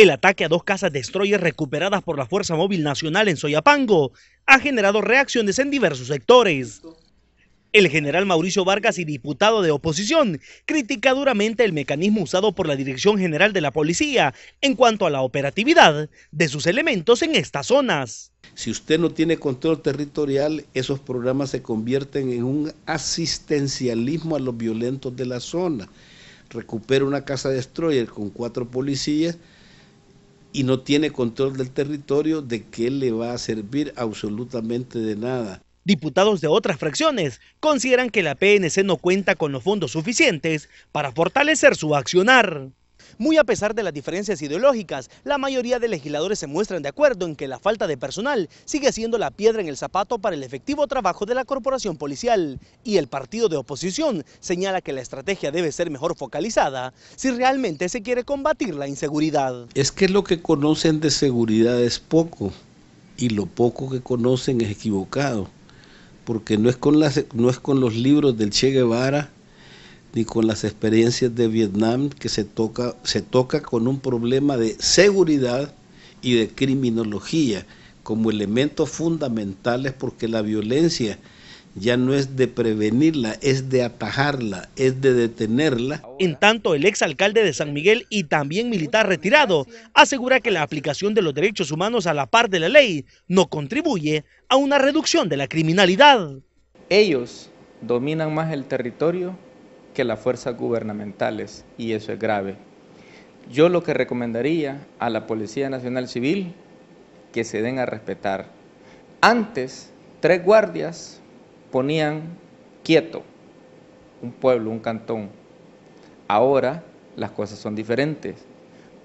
El ataque a dos casas destroyer recuperadas por la Fuerza Móvil Nacional en Soyapango ha generado reacciones en diversos sectores. El general Mauricio Vargas y diputado de oposición critica duramente el mecanismo usado por la Dirección General de la Policía en cuanto a la operatividad de sus elementos en estas zonas. Si usted no tiene control territorial, esos programas se convierten en un asistencialismo a los violentos de la zona. Recupera una casa destroyer con cuatro policías, y no tiene control del territorio, ¿de qué le va a servir? Absolutamente de nada. Diputados de otras fracciones consideran que la PNC no cuenta con los fondos suficientes para fortalecer su accionar. Muy a pesar de las diferencias ideológicas, la mayoría de legisladores se muestran de acuerdo en que la falta de personal sigue siendo la piedra en el zapato para el efectivo trabajo de la corporación policial y el partido de oposición señala que la estrategia debe ser mejor focalizada si realmente se quiere combatir la inseguridad. Es que lo que conocen de seguridad es poco y lo poco que conocen es equivocado porque no es con, los libros del Che Guevara ni con las experiencias de Vietnam que se toca, se toca con un problema de seguridad y de criminología como elementos fundamentales porque la violencia ya no es de prevenirla, es de atajarla, es de detenerla. En tanto, el exalcalde de San Miguel y también militar retirado asegura que la aplicación de los derechos humanos a la par de la ley no contribuye a una reducción de la criminalidad. Ellos dominan más el territorio que las fuerzas gubernamentales y eso es grave. Yo lo que recomendaría a la Policía Nacional Civil que se den a respetar. Antes, tres guardias ponían quieto un pueblo, un cantón. Ahora las cosas son diferentes.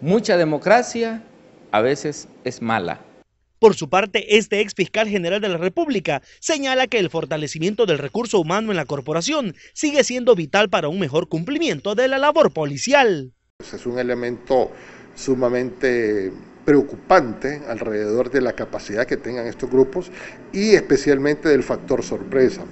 Mucha democracia a veces es mala. Por su parte, este ex fiscal general de la República señala que el fortalecimiento del recurso humano en la corporación sigue siendo vital para un mejor cumplimiento de la labor policial. Es un elemento sumamente preocupante alrededor de la capacidad que tengan estos grupos y especialmente del factor sorpresa.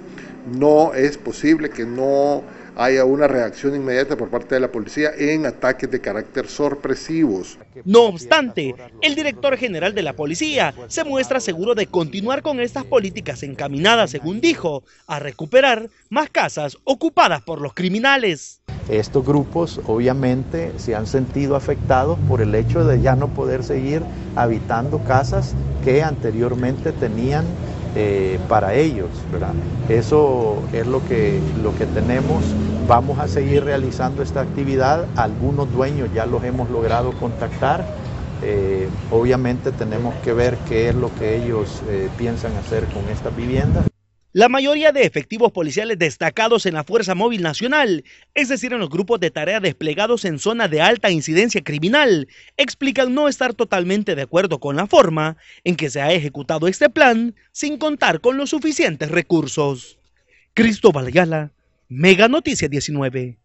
No es posible que no haya una reacción inmediata por parte de la policía en ataques de carácter sorpresivos. No obstante, el director general de la policía se muestra seguro de continuar con estas políticas encaminadas, según dijo, a recuperar más casas ocupadas por los criminales. Estos grupos obviamente se han sentido afectados por el hecho de ya no poder seguir habitando casas que anteriormente tenían eh, para ellos. ¿verdad? Eso es lo que, lo que tenemos. Vamos a seguir realizando esta actividad. Algunos dueños ya los hemos logrado contactar. Eh, obviamente tenemos que ver qué es lo que ellos eh, piensan hacer con estas viviendas. La mayoría de efectivos policiales destacados en la Fuerza Móvil Nacional, es decir, en los grupos de tarea desplegados en zonas de alta incidencia criminal, explican no estar totalmente de acuerdo con la forma en que se ha ejecutado este plan sin contar con los suficientes recursos. Cristóbal Ayala, Mega noticia 19.